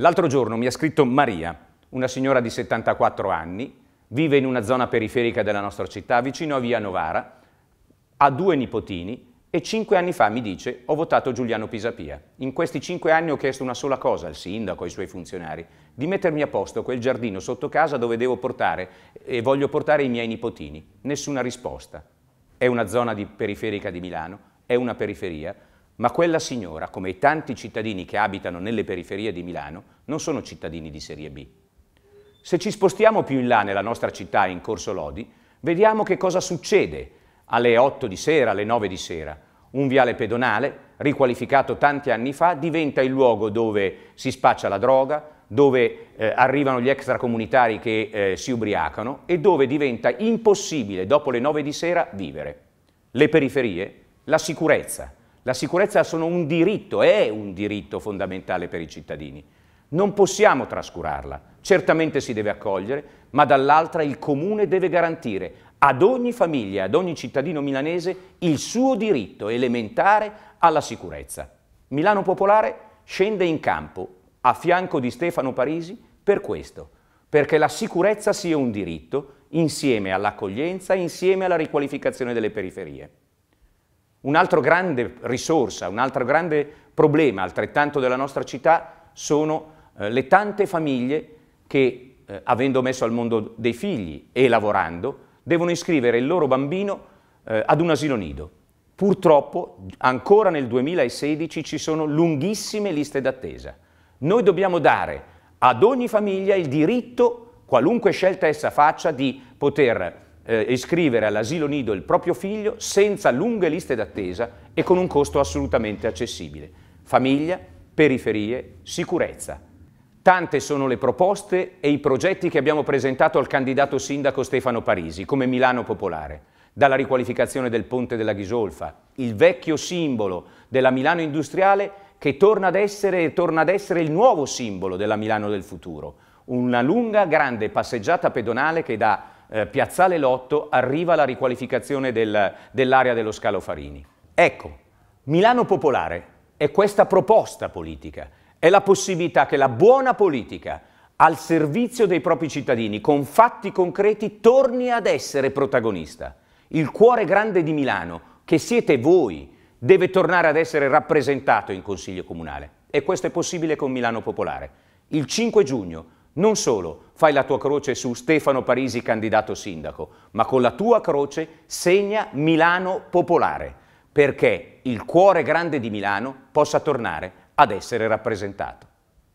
L'altro giorno mi ha scritto Maria, una signora di 74 anni, vive in una zona periferica della nostra città, vicino a Via Novara, ha due nipotini e cinque anni fa mi dice ho votato Giuliano Pisapia. In questi cinque anni ho chiesto una sola cosa al sindaco e ai suoi funzionari, di mettermi a posto quel giardino sotto casa dove devo portare e voglio portare i miei nipotini. Nessuna risposta. È una zona di periferica di Milano, è una periferia, ma quella signora, come i tanti cittadini che abitano nelle periferie di Milano, non sono cittadini di serie B. Se ci spostiamo più in là nella nostra città, in Corso Lodi, vediamo che cosa succede alle 8 di sera, alle 9 di sera. Un viale pedonale, riqualificato tanti anni fa, diventa il luogo dove si spaccia la droga, dove eh, arrivano gli extracomunitari che eh, si ubriacano e dove diventa impossibile dopo le 9 di sera vivere. Le periferie, la sicurezza, la sicurezza sono un diritto, è un diritto fondamentale per i cittadini. Non possiamo trascurarla, certamente si deve accogliere, ma dall'altra il Comune deve garantire ad ogni famiglia, ad ogni cittadino milanese il suo diritto elementare alla sicurezza. Milano Popolare scende in campo a fianco di Stefano Parisi per questo, perché la sicurezza sia un diritto insieme all'accoglienza, insieme alla riqualificazione delle periferie. Un'altra grande risorsa, un altro grande problema altrettanto della nostra città sono eh, le tante famiglie che, eh, avendo messo al mondo dei figli e lavorando, devono iscrivere il loro bambino eh, ad un asilo nido. Purtroppo ancora nel 2016 ci sono lunghissime liste d'attesa. Noi dobbiamo dare ad ogni famiglia il diritto, qualunque scelta essa faccia, di poter eh, iscrivere all'asilo nido il proprio figlio senza lunghe liste d'attesa e con un costo assolutamente accessibile. Famiglia, periferie, sicurezza. Tante sono le proposte e i progetti che abbiamo presentato al candidato sindaco Stefano Parisi come Milano Popolare dalla riqualificazione del ponte della Ghisolfa, il vecchio simbolo della Milano industriale che torna ad essere, torna ad essere il nuovo simbolo della Milano del futuro. Una lunga, grande passeggiata pedonale che da eh, Piazzale Lotto arriva la riqualificazione del, dell'area dello Scalo Farini. Ecco, Milano Popolare è questa proposta politica, è la possibilità che la buona politica al servizio dei propri cittadini, con fatti concreti, torni ad essere protagonista. Il cuore grande di Milano, che siete voi, deve tornare ad essere rappresentato in Consiglio Comunale. E questo è possibile con Milano Popolare. Il 5 giugno, non solo, fai la tua croce su Stefano Parisi candidato sindaco, ma con la tua croce segna Milano popolare, perché il cuore grande di Milano possa tornare ad essere rappresentato.